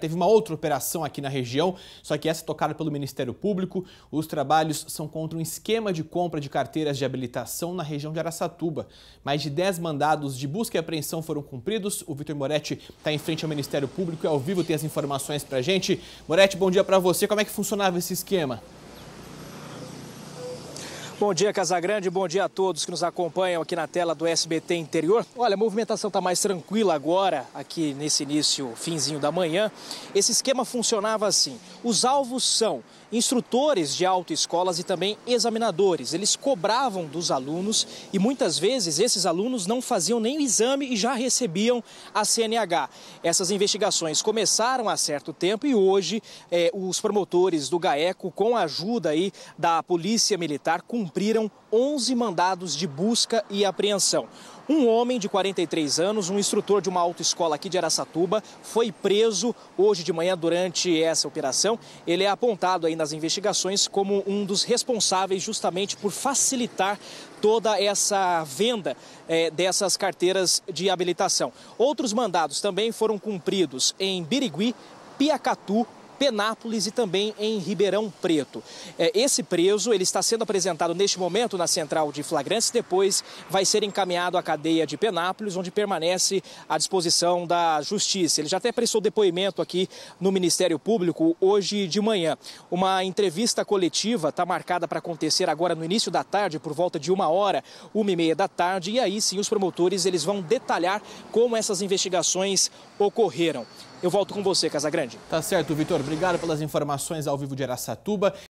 Teve uma outra operação aqui na região, só que essa é tocada pelo Ministério Público. Os trabalhos são contra um esquema de compra de carteiras de habilitação na região de Araçatuba. Mais de 10 mandados de busca e apreensão foram cumpridos. O Vitor Moretti está em frente ao Ministério Público e ao vivo tem as informações para gente. Moretti, bom dia para você. Como é que funcionava esse esquema? Bom dia, Casagrande. Bom dia a todos que nos acompanham aqui na tela do SBT Interior. Olha, a movimentação está mais tranquila agora, aqui nesse início, finzinho da manhã. Esse esquema funcionava assim. Os alvos são instrutores de autoescolas e também examinadores. Eles cobravam dos alunos e muitas vezes esses alunos não faziam nem o exame e já recebiam a CNH. Essas investigações começaram há certo tempo e hoje eh, os promotores do GAECO, com a ajuda aí da Polícia Militar, cumpriram 11 mandados de busca e apreensão. Um homem de 43 anos, um instrutor de uma autoescola aqui de Aracatuba, foi preso hoje de manhã durante essa operação. Ele é apontado aí nas investigações como um dos responsáveis justamente por facilitar toda essa venda eh, dessas carteiras de habilitação. Outros mandados também foram cumpridos em Birigui, Piacatu, Penápolis e também em Ribeirão Preto. É, esse preso ele está sendo apresentado neste momento na central de flagrantes, depois vai ser encaminhado à cadeia de Penápolis, onde permanece à disposição da Justiça. Ele já até prestou depoimento aqui no Ministério Público hoje de manhã. Uma entrevista coletiva está marcada para acontecer agora no início da tarde, por volta de uma hora, uma e meia da tarde, e aí sim os promotores eles vão detalhar como essas investigações ocorreram. Eu volto com você, Casagrande. Tá certo, Vitor obrigado pelas informações ao vivo de Araçatuba.